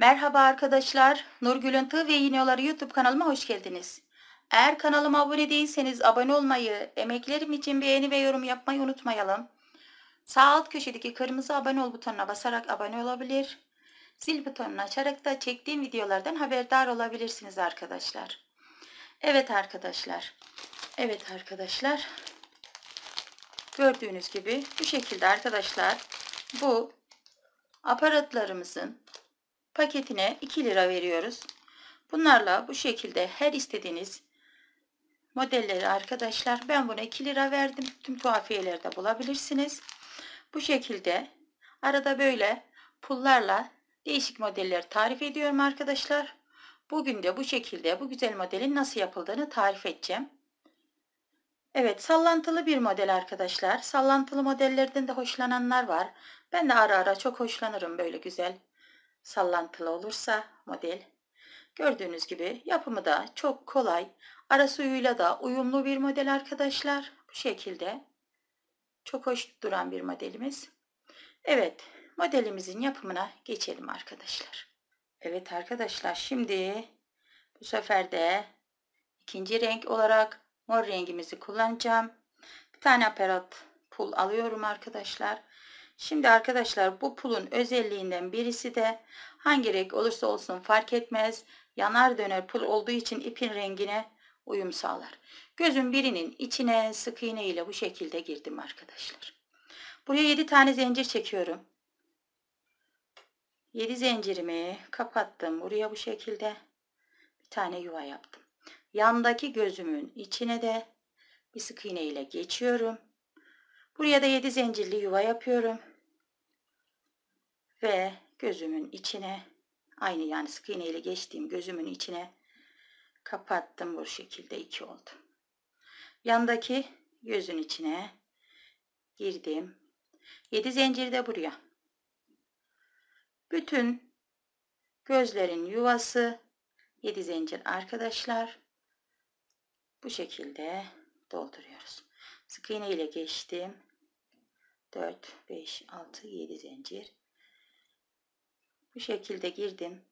Merhaba arkadaşlar, Nurgül'ün Tığ ve İğneoları YouTube kanalıma hoş geldiniz. Eğer kanalıma abone değilseniz abone olmayı, emeklerim için beğeni ve yorum yapmayı unutmayalım. Sağ alt köşedeki kırmızı abone ol butonuna basarak abone olabilir. Zil butonunu açarak da çektiğim videolardan haberdar olabilirsiniz arkadaşlar. Evet arkadaşlar. Evet arkadaşlar. Gördüğünüz gibi bu şekilde arkadaşlar bu aparatlarımızın paketine 2 lira veriyoruz. Bunlarla bu şekilde her istediğiniz modelleri arkadaşlar ben buna 2 lira verdim. Tüm tuhafiyelerde bulabilirsiniz. Bu şekilde arada böyle pullarla değişik modelleri tarif ediyorum arkadaşlar. Bugün de bu şekilde bu güzel modelin nasıl yapıldığını tarif edeceğim. Evet sallantılı bir model arkadaşlar. Sallantılı modellerden de hoşlananlar var. Ben de ara ara çok hoşlanırım böyle güzel sallantılı olursa model. Gördüğünüz gibi yapımı da çok kolay. Ara suyuyla da uyumlu bir model arkadaşlar. Bu şekilde çok hoş duran bir modelimiz. Evet modelimizin yapımına geçelim arkadaşlar. Evet arkadaşlar şimdi bu sefer de ikinci renk olarak mor rengimizi kullanacağım. Bir tane aparat pul alıyorum arkadaşlar. Şimdi arkadaşlar bu pulun özelliğinden birisi de hangi renk olursa olsun fark etmez. Yanar döner pul olduğu için ipin rengine uyum sağlar. Gözün birinin içine sık iğne ile bu şekilde girdim arkadaşlar. Buraya 7 tane zincir çekiyorum. 7 zincirimi kapattım. Buraya bu şekilde bir tane yuva yaptım. Yandaki gözümün içine de bir sık iğne ile geçiyorum. Buraya da 7 zincirli yuva yapıyorum ve gözümün içine aynı yani sık iğne ile geçtiğim gözümün içine kapattım bu şekilde iki oldu. Yandaki gözün içine girdim. 7 zinciri de buraya. Bütün gözlerin yuvası 7 zincir arkadaşlar. Bu şekilde dolduruyoruz. Sık iğne ile geçtim. 4, 5, 6, 7 zincir. Bu şekilde girdim.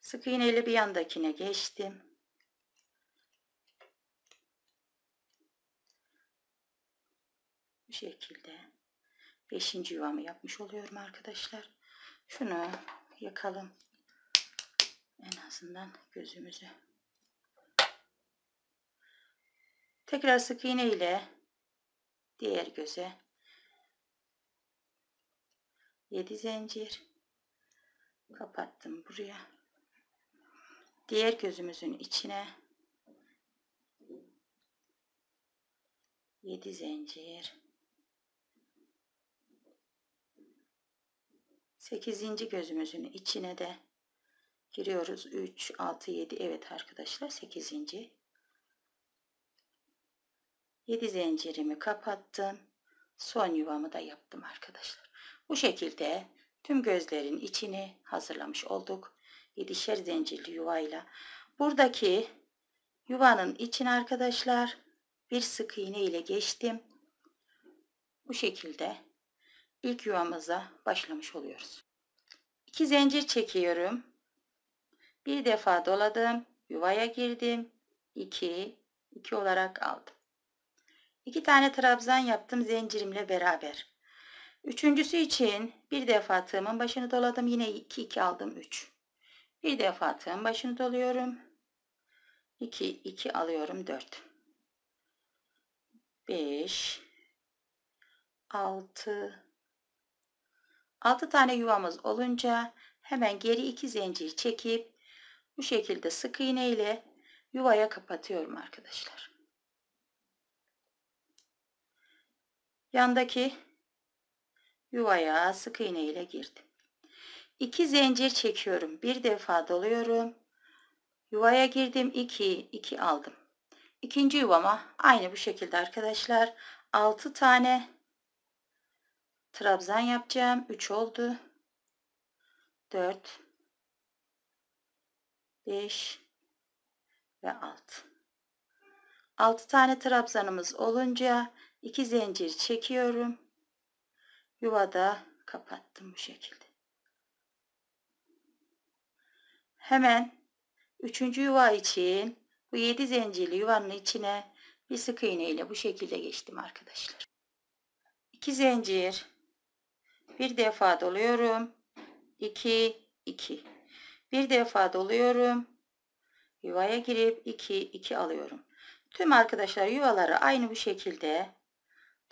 Sık iğneyle bir yandakine geçtim. Bu şekilde 5. yuvamı yapmış oluyorum arkadaşlar. Şunu yakalım. En azından gözümüzü. Tekrar sık iğne ile diğer göze 7 zincir kapattım buraya. Diğer gözümüzün içine 7 zincir. 8. gözümüzün içine de giriyoruz. 3, 6, 7. Evet arkadaşlar 8. 7 zincirimi kapattım. Son yuvamı da yaptım arkadaşlar. Bu şekilde Tüm gözlerin içini hazırlamış olduk. 7'şer zincirli yuvayla. Buradaki yuvanın içine arkadaşlar bir sık iğne ile geçtim. Bu şekilde ilk yuvamıza başlamış oluyoruz. İki zincir çekiyorum. Bir defa doladım, yuvaya girdim. 2 2 olarak aldım. İki tane trabzan yaptım zincirimle beraber. Üçüncüsü için bir defa tığımın başını doladım. Yine 2 2 aldım 3. Bir defa tığımın başını doluyorum. 2 2 alıyorum 4. 5 6 6 tane yuvamız olunca hemen geri 2 zincir çekip bu şekilde sık iğne ile yuvaya kapatıyorum arkadaşlar. Yandaki yuvaya sık iğne ile girdim. İki zincir çekiyorum. Bir defa doluyorum. Yuvaya girdim. 2 iki aldım. İkinci yuvama aynı bu şekilde arkadaşlar 6 tane trabzan yapacağım. 3 oldu. 4 5 ve 6. 6 tane trabzanımız olunca 2 zincir çekiyorum yuvada kapattım bu şekilde. Hemen üçüncü yuva için bu yedi zincirli yuvanın içine bir sık iğne ile bu şekilde geçtim arkadaşlar. İki zincir bir defa doluyorum. 2 2 bir defa doluyorum. Yuvaya girip 2 2 alıyorum. Tüm arkadaşlar yuvaları aynı bu şekilde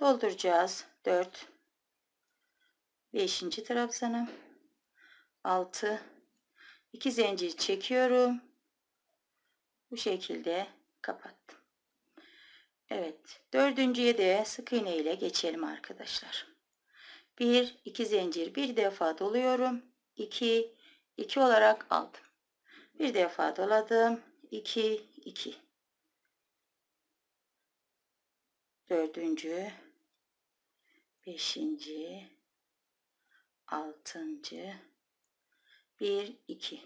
dolduracağız. 4 5. trabzanım 6 2 zincir çekiyorum bu şekilde kapattım Evet dördüncüye de sık iğne ile geçelim arkadaşlar 1 2 zincir bir defa doluyorum 2 2 olarak aldım bir defa doladım 2 2 dördüncü beşinci altıncı bir iki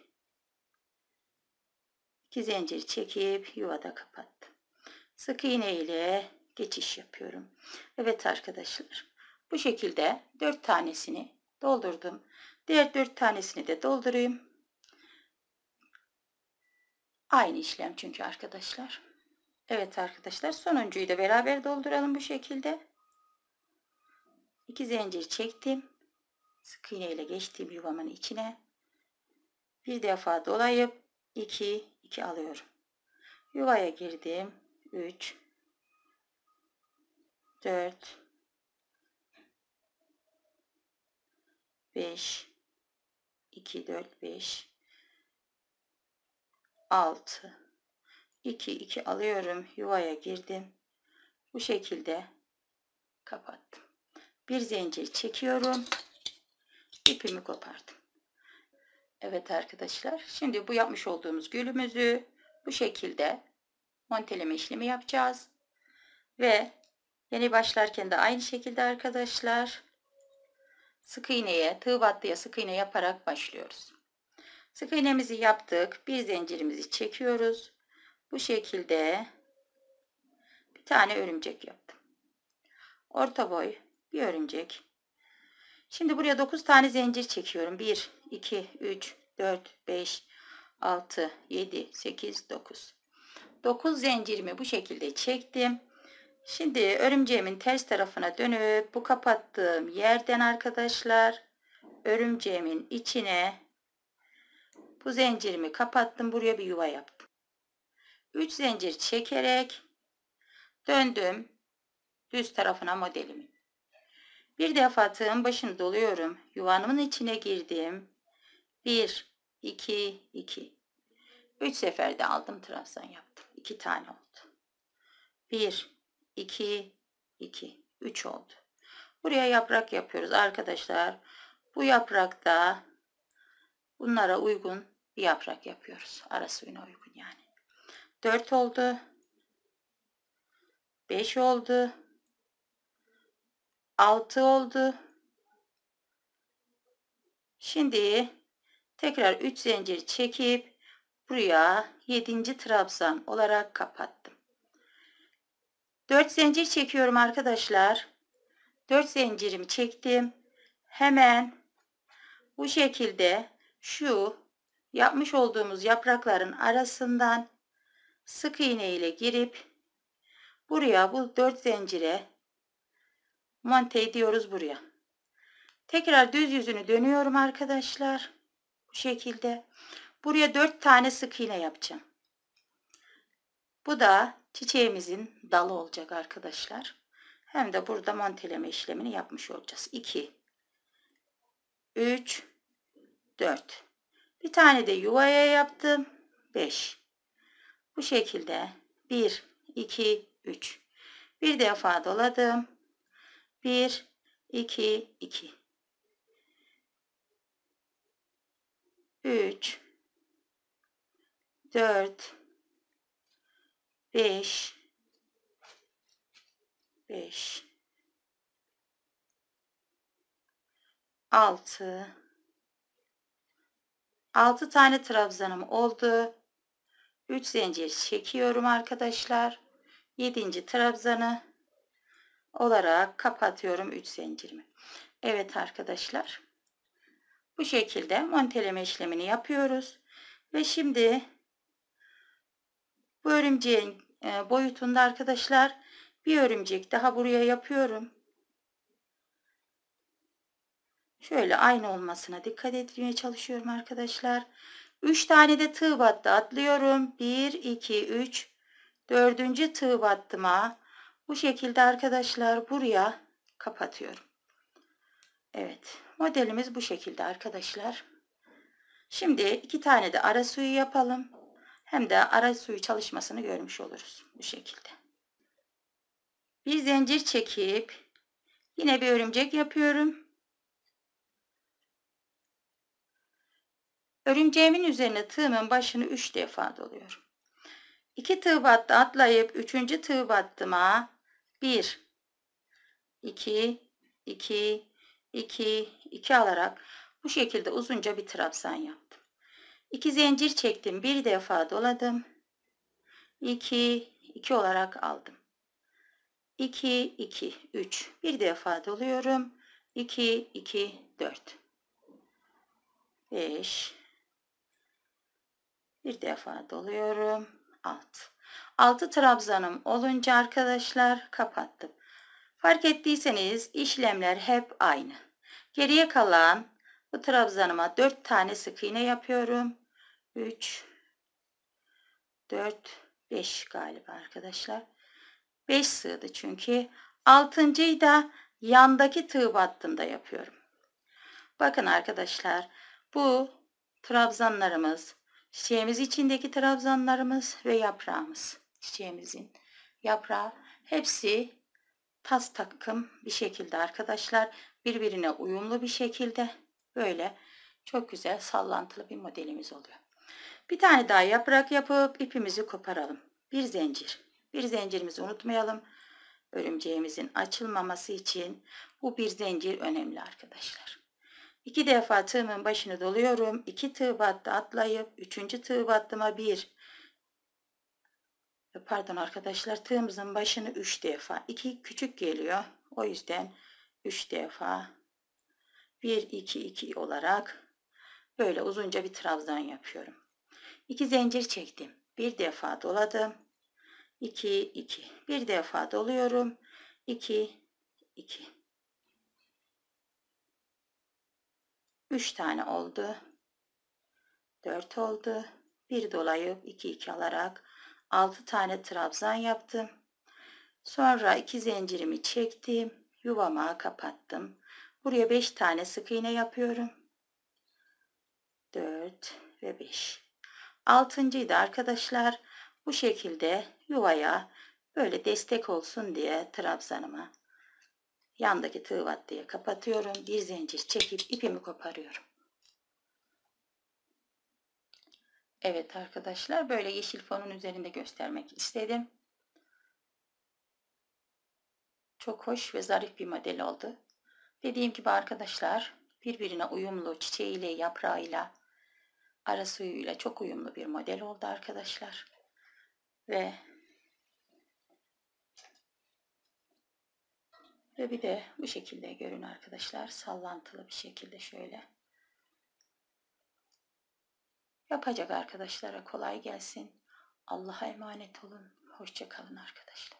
iki zincir çekip yuvada kapattım sık iğne ile geçiş yapıyorum Evet arkadaşlar bu şekilde dört tanesini doldurdum diğer dört tanesini de doldurayım aynı işlem çünkü arkadaşlar Evet arkadaşlar sonuncuyu da beraber dolduralım bu şekilde 2 zincir çektim sık iğne ile geçtiğim yuvamın içine bir defa dolayıp 2 2 alıyorum. Yuvaya girdim. 3 4 5 2 4 5 6 2 2 alıyorum. Yuvaya girdim. Bu şekilde kapattım. Bir zincir çekiyorum ipimi kopardım. Evet arkadaşlar şimdi bu yapmış olduğumuz gülümüzü bu şekilde monteleme işlemi yapacağız. Ve yeni başlarken de aynı şekilde arkadaşlar sık iğneye tığ battıya sık iğne yaparak başlıyoruz. Sık iğnemizi yaptık. Bir zincirimizi çekiyoruz. Bu şekilde bir tane örümcek yaptım. Orta boy bir örümcek Şimdi buraya 9 tane zincir çekiyorum. 1, 2, 3, 4, 5, 6, 7, 8, 9. 9 zincirimi bu şekilde çektim. Şimdi örümceğimin ters tarafına dönüp bu kapattığım yerden arkadaşlar örümceğimin içine bu zincirimi kapattım. Buraya bir yuva yaptım. 3 zincir çekerek döndüm düz tarafına modelimi. Bir defa tığın başını doluyorum. Yuvanımın içine girdim. Bir, iki, iki, üç seferde aldım trabzan yaptım. 2 tane oldu. Bir, iki, iki, üç oldu. Buraya yaprak yapıyoruz arkadaşlar. Bu yaprakta bunlara uygun bir yaprak yapıyoruz. Arası yine uygun yani. Dört oldu. beş oldu. 6 oldu. Şimdi tekrar 3 zincir çekip buraya 7. trabzan olarak kapattım. 4 zincir çekiyorum arkadaşlar. 4 zincirimi çektim. Hemen bu şekilde şu yapmış olduğumuz yaprakların arasından sık iğne ile girip buraya bu 4 zincire monte ediyoruz buraya. Tekrar düz yüzünü dönüyorum arkadaşlar. Bu şekilde. Buraya 4 tane sık iğne yapacağım. Bu da çiçeğimizin dalı olacak arkadaşlar. Hem de burada monteleme işlemini yapmış olacağız. 2 3 4 Bir tane de yuvaya yaptım. 5 Bu şekilde 1 2 3 Bir defa doladım. 1, 2, 2. 3, 4, 5, 5, 6, 6 tane trabzanım oldu. 3 zincir çekiyorum arkadaşlar. 7. trabzanı olarak kapatıyorum 3 zincirimi. Evet arkadaşlar. Bu şekilde monteleme işlemini yapıyoruz. Ve şimdi bu örümceğin e, boyutunda arkadaşlar bir örümcek daha buraya yapıyorum. Şöyle aynı olmasına dikkat etmeye çalışıyorum arkadaşlar. 3 tane de tığ battı atlıyorum. 1, 2, 3. Dördüncü tığ battıma bu şekilde arkadaşlar buraya kapatıyorum. Evet modelimiz bu şekilde arkadaşlar. Şimdi iki tane de ara suyu yapalım. Hem de ara suyu çalışmasını görmüş oluruz bu şekilde. Bir zincir çekip yine bir örümcek yapıyorum. Örümceğimin üzerine tığımın başını 3 defa doluyorum. 2 tığ battı atlayıp 3. tığ battıma 1 2 2 2 2 alarak bu şekilde uzunca bir trabzan yaptım. 2 zincir çektim. Bir defa doladım. 2 2 olarak aldım. 2 2 3 bir defa doluyorum. 2 2 4 5 bir defa doluyorum. 6 6 trabzanım olunca arkadaşlar kapattım. Fark ettiyseniz işlemler hep aynı. Geriye kalan bu trabzanıma 4 tane sık iğne yapıyorum. 3 4 5 galiba arkadaşlar. 5 sığdı çünkü. 6.'yı da yandaki tığ battığımda yapıyorum. Bakın arkadaşlar bu trabzanlarımız Çiçeğimiz içindeki trabzanlarımız ve yaprağımız. Çiçeğimizin yaprağı hepsi tas takım bir şekilde arkadaşlar birbirine uyumlu bir şekilde böyle çok güzel sallantılı bir modelimiz oluyor. Bir tane daha yaprak yapıp ipimizi koparalım. Bir zincir. Bir zincirimizi unutmayalım. Örümceğimizin açılmaması için bu bir zincir önemli arkadaşlar. İki defa tığımın başını doluyorum. İki tığ battı atlayıp üçüncü tığ battıma bir. E, pardon arkadaşlar tığımızın başını üç defa İki küçük geliyor. O yüzden üç defa bir iki iki olarak böyle uzunca bir trabzan yapıyorum. İki zincir çektim. Bir defa doladım. İki iki. bir defa doluyorum. 2 2 3 tane oldu. 4 oldu. bir dolayıp 2 2 alarak 6 tane trabzan yaptım. Sonra 2 zincirimi çektim. Yuvama kapattım. Buraya 5 tane sık iğne yapıyorum. 4 ve 5. Altıncıydı arkadaşlar. Bu şekilde yuvaya böyle destek olsun diye trabzanıma yandaki tığ vattiye kapatıyorum. Bir zincir çekip ipimi koparıyorum. Evet arkadaşlar böyle yeşil fonun üzerinde göstermek istedim. Çok hoş ve zarif bir model oldu. Dediğim gibi arkadaşlar birbirine uyumlu çiçeğiyle, yaprağıyla, ara suyuyla çok uyumlu bir model oldu arkadaşlar. Ve Ve bir de bu şekilde görün arkadaşlar. Sallantılı bir şekilde şöyle. Yapacak arkadaşlara kolay gelsin. Allah'a emanet olun. Hoşçakalın arkadaşlar.